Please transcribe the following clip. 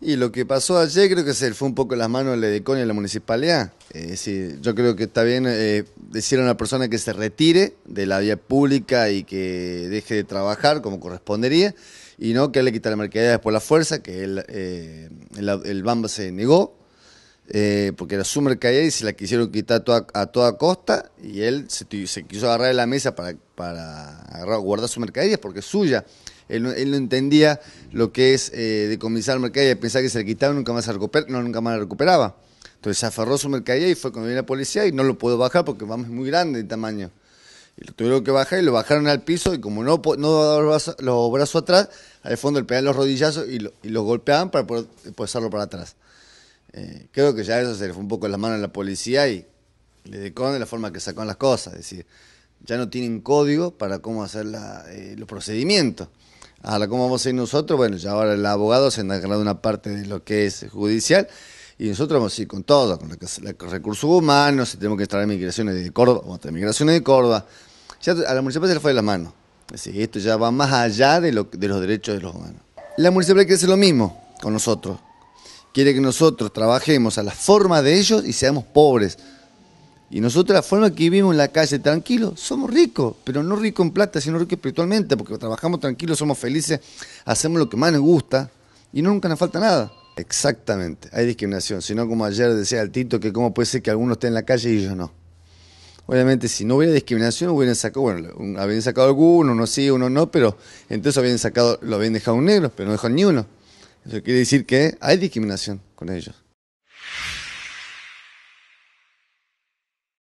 Y lo que pasó ayer creo que se le fue un poco las manos de Deconia y la municipalidad. yo creo que está bien eh, decir a una persona que se retire de la vía pública y que deje de trabajar como correspondería y no que le quita la mercadería por la fuerza, que él, eh, el, Bamba se negó eh, porque era su mercadería y se la quisieron quitar a toda, costa y él se, quiso agarrar de la mesa para, para guardar su mercadería porque es suya. Él no, entendía lo que es eh, decomisar mercadería, pensaba que se le quitaba nunca más no, nunca más la recuperaba. Entonces se aferró su mercadería y fue cuando vino la policía y no lo pudo bajar porque vamos, muy grande de tamaño. Y lo tuvieron que bajar y lo bajaron al piso y como no, no daba los brazos, atrás, al fondo le pegaban los rodillazos y, los golpeaban para poder, eh, posarlo para atrás. Eh, creo que ya eso se le fue un poco las manos a la policía y le decó de la forma que sacó las cosas. Es decir, ya no tienen código para cómo hacer eh, los procedimientos. Ahora, ¿cómo vamos a ir nosotros? Bueno, ya ahora el abogado se ha de una parte de lo que es judicial y nosotros vamos a ir con todo, con los recursos humanos, si tenemos que instalar migraciones de Córdoba, vamos a migraciones de Córdoba. Ya a la municipalidad se le fue de las manos. esto ya va más allá de, de los derechos de los humanos. La municipalidad quiere hacer lo mismo con nosotros. Quiere que nosotros trabajemos a la forma de ellos y seamos pobres. Y nosotros la forma que vivimos en la calle tranquilo, somos ricos, pero no ricos en plata, sino ricos espiritualmente, porque trabajamos tranquilos, somos felices, hacemos lo que más nos gusta y nunca nos falta nada. Exactamente, hay discriminación, sino como ayer decía el Tito, que cómo puede ser que algunos estén en la calle y ellos no. Obviamente, si no hubiera discriminación, hubieran sacado, bueno, habían sacado algunos, uno sí, uno no, pero entonces habían sacado, lo habían dejado un negro, pero no dejaron ni uno. Eso quiere decir que hay discriminación con ellos.